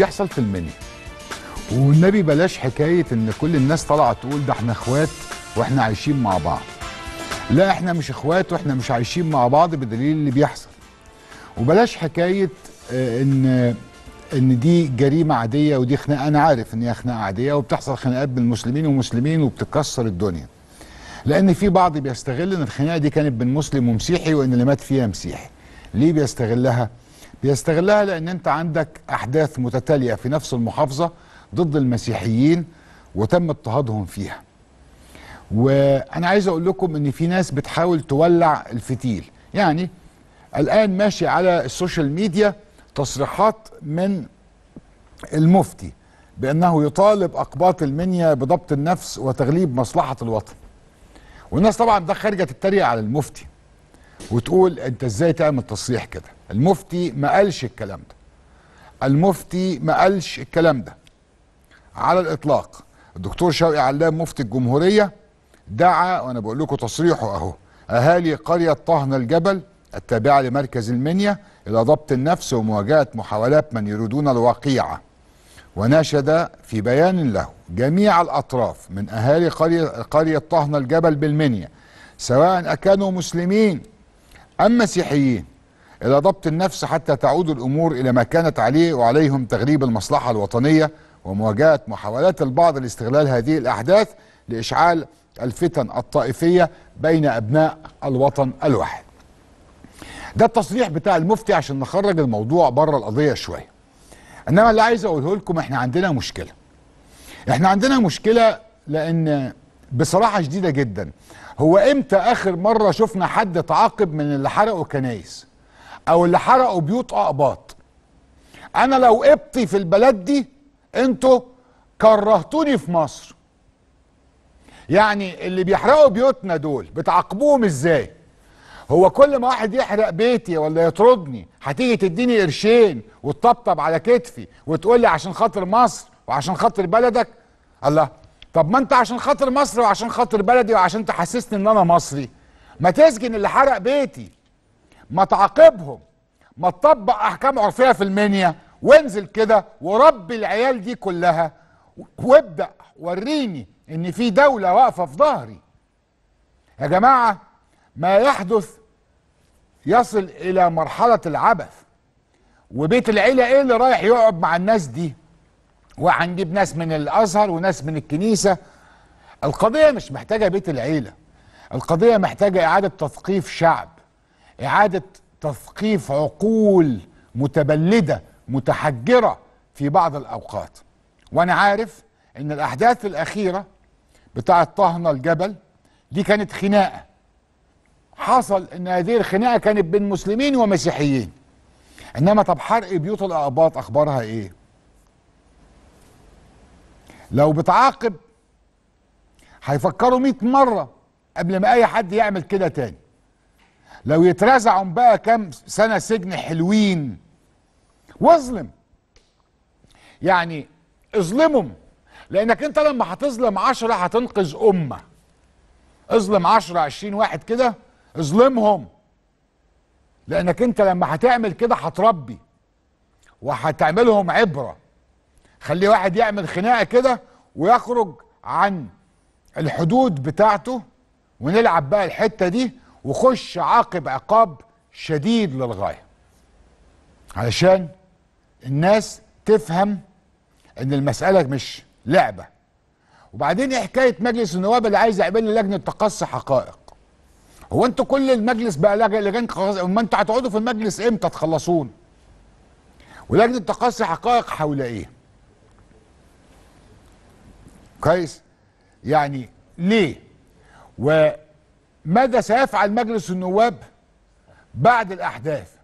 بيحصل في المنيا والنبي بلاش حكايه ان كل الناس طالعه تقول ده احنا اخوات واحنا عايشين مع بعض لا احنا مش اخوات واحنا مش عايشين مع بعض بدليل اللي بيحصل وبلاش حكايه آه، ان ان دي جريمه عاديه ودي خناقه انا عارف ان هي خناقه عاديه وبتحصل خناقات بين المسلمين ومسلمين وبتكسر الدنيا لان في بعض بيستغل ان الخناقه دي كانت بين مسلم ومسيحي وان اللي مات فيها مسيحي ليه بيستغلها بيستغلها لان انت عندك احداث متتاليه في نفس المحافظه ضد المسيحيين وتم اضطهادهم فيها وانا عايز اقول لكم ان في ناس بتحاول تولع الفتيل يعني الان ماشي على السوشيال ميديا تصريحات من المفتي بانه يطالب اقباط المنيا بضبط النفس وتغليب مصلحه الوطن والناس طبعا ده خارجه تتريق على المفتي وتقول انت ازاي تعمل تصريح كده المفتي ما قالش الكلام ده المفتي ما قالش الكلام ده على الاطلاق الدكتور شوقي علام مفتي الجمهوريه دعا وانا بقول لكم تصريحه اهو اهالي قريه طهن الجبل التابعه لمركز المنيا الى ضبط النفس ومواجهه محاولات من يريدون الوقيعه وناشد في بيان له جميع الاطراف من اهالي قريه قريه طهن الجبل بالمنيا سواء اكانوا مسلمين ام مسيحيين إلى ضبط النفس حتى تعود الأمور إلى ما كانت عليه وعليهم تغريب المصلحة الوطنية ومواجهة محاولات البعض لاستغلال هذه الأحداث لإشعال الفتن الطائفية بين أبناء الوطن الواحد ده التصريح بتاع المفتي عشان نخرج الموضوع بره القضية شوية إنما اللي عايز أقوله لكم إحنا عندنا مشكلة إحنا عندنا مشكلة لأن بصراحة شديدة جدا هو إمتى آخر مرة شفنا حد تعاقب من اللي حرقوا كنايس او اللي حرقوا بيوت اقباط انا لو قبطي في البلد دي انتوا كرهتوني في مصر يعني اللي بيحرقوا بيوتنا دول بتعاقبوهم ازاي هو كل ما واحد يحرق بيتي ولا يطردني هتيجي تديني قرشين وتطبطب على كتفي وتقول لي عشان خاطر مصر وعشان خاطر بلدك الله طب ما انت عشان خاطر مصر وعشان خاطر بلدي وعشان تحسسني ان انا مصري ما تسجن اللي حرق بيتي ما تعاقبهم ما تطبق احكام عرفيه في المنيا وانزل كده وربي العيال دي كلها وابدا وريني ان في دوله واقفه في ظهري يا جماعه ما يحدث يصل الى مرحله العبث وبيت العيله ايه اللي رايح يقعد مع الناس دي وهنجيب ناس من الازهر وناس من الكنيسه القضيه مش محتاجه بيت العيله القضيه محتاجه اعاده تثقيف شعب اعاده تثقيف عقول متبلده متحجره في بعض الاوقات وانا عارف ان الاحداث الاخيره بتاعه طهنا الجبل دي كانت خناقه حصل ان هذه الخناقه كانت بين مسلمين ومسيحيين انما طب حرق بيوت الاقباط اخبارها ايه لو بتعاقب هيفكروا 100 مره قبل ما اي حد يعمل كده تاني لو يترزعوا بقى كام سنه سجن حلوين واظلم يعني اظلمهم لانك انت لما هتظلم عشرة هتنقذ امه اظلم عشرة عشرين واحد كده اظلمهم لانك انت لما هتعمل كده هتربي وهتعملهم عبره خلي واحد يعمل خناقه كده ويخرج عن الحدود بتاعته ونلعب بقى الحته دي وخش عاقب عقاب شديد للغايه علشان الناس تفهم ان المساله مش لعبه وبعدين ايه حكايه مجلس النواب اللي عايز يعمل لي لجنه تقصي حقائق هو انتوا كل المجلس بقى لجنه تقصي امال انتوا هتقعدوا في المجلس امتى تخلصون ولجنه تقصي حقائق حول ايه كويس يعني ليه و ماذا سيفعل مجلس النواب بعد الأحداث